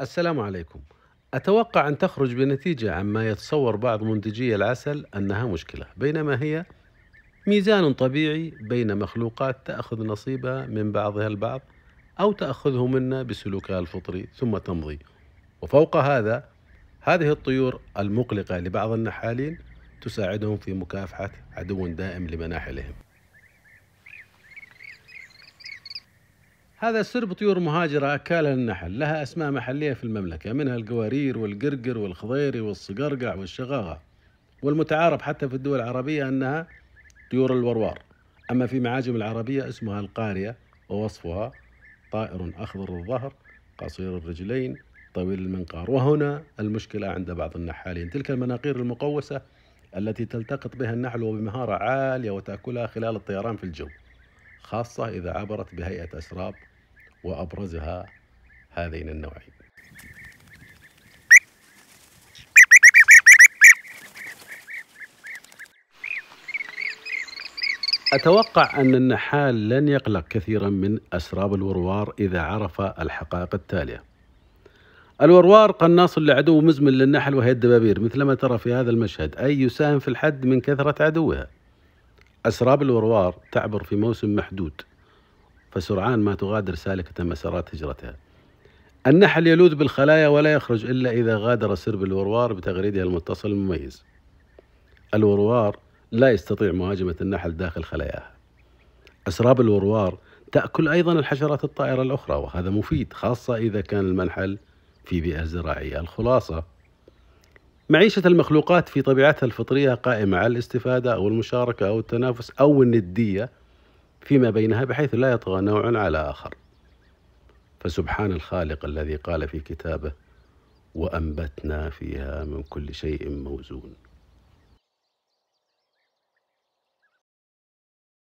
السلام عليكم أتوقع أن تخرج بنتيجة عما يتصور بعض منتجي العسل أنها مشكلة بينما هي ميزان طبيعي بين مخلوقات تأخذ نصيبها من بعضها البعض أو تأخذه منا بسلوكها الفطري ثم تمضي وفوق هذا هذه الطيور المقلقة لبعض النحالين تساعدهم في مكافحة عدو دائم لمناحلهم هذا سرب طيور مهاجرة أكالها النحل لها أسماء محلية في المملكة منها القوارير والقرقر والخضيري والصقرقع والشغاغة والمتعارف حتى في الدول العربية أنها طيور الوروار أما في معاجم العربية اسمها القارية ووصفها طائر أخضر الظهر قصير الرجلين طويل المنقار وهنا المشكلة عند بعض النحالين تلك المناقير المقوسة التي تلتقط بها النحل وبمهارة عالية وتأكلها خلال الطيران في الجو خاصة إذا عبرت بهيئة أسراب وأبرزها هذين النوعين أتوقع أن النحال لن يقلق كثيرا من أسراب الوروار إذا عرف الحقائق التالية الوروار قناص لعدو مزمن للنحل وهي الدبابير مثلما ترى في هذا المشهد أي يساهم في الحد من كثرة عدوها أسراب الوروار تعبر في موسم محدود فسرعان ما تغادر سالكة مسارات هجرتها النحل يلوذ بالخلايا ولا يخرج إلا إذا غادر سرب الوروار بتغريدها المتصل المميز الوروار لا يستطيع مهاجمة النحل داخل خلاياها أسراب الوروار تأكل أيضا الحشرات الطائرة الأخرى وهذا مفيد خاصة إذا كان المنحل في بيئة زراعية الخلاصة معيشة المخلوقات في طبيعتها الفطرية قائمة على الاستفادة أو المشاركة أو التنافس أو الندية فيما بينها بحيث لا يطغى نوع على آخر فسبحان الخالق الذي قال في كتابه وأنبتنا فيها من كل شيء موزون